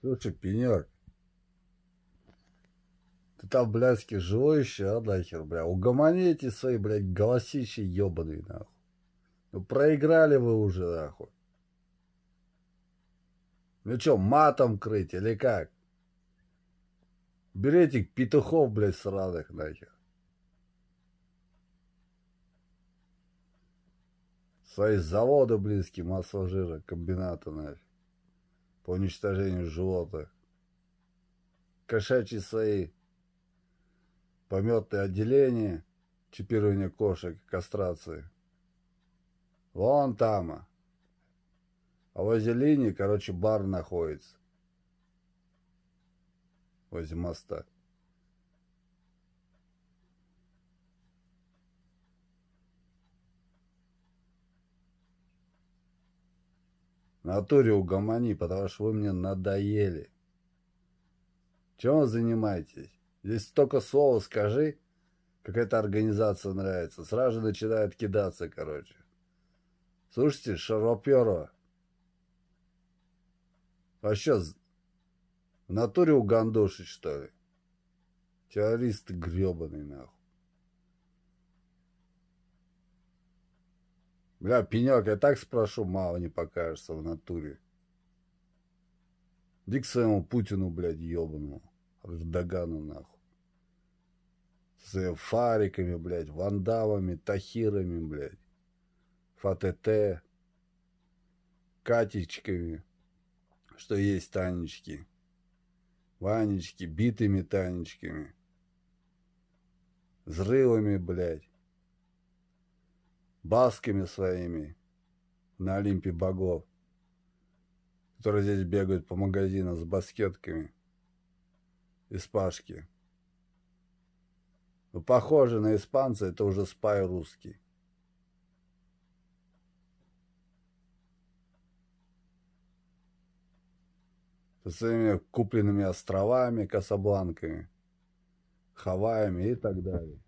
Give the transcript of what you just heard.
Слушай, пенек, ты там, блядь, живой еще, а нахер, бля? Угомони эти свои, блядь, голосищи ебаные, нахуй. Ну проиграли вы уже, нахуй. Ну что, матом крыть или как? Берите петухов, блядь, сраных, нахер. Свои заводы близкие жира комбината, нафиг по уничтожению животных. Кошачьи свои пометные отделения, чипирование кошек, кастрации. Вон там. А. а возле линии, короче, бар находится. Возле моста. Натуре угомони, потому что вы мне надоели. Чем вы занимаетесь? Здесь столько слова скажи. Какая-то организация нравится. Сразу же начинают кидаться, короче. Слушайте, Шароперова. Вообще, в натуре угандошить, что ли? Террористы гребаные нахуй. Бля, пенек, я так спрошу, мало не покажется в натуре. Иди к своему Путину, блядь, ебаному. Эрдогану, нахуй. С фариками, блядь, вандавами, тахирами, блядь. ФТТ. Катечками. Что есть Танечки. Ванечки, битыми Танечками. Взрывами, блядь басками своими на Олимпе богов, которые здесь бегают по магазинам с баскетками испашки. Но ну, похоже на испанца, это уже спай русский. Со своими купленными островами, Касабланками, Хаваями и так далее.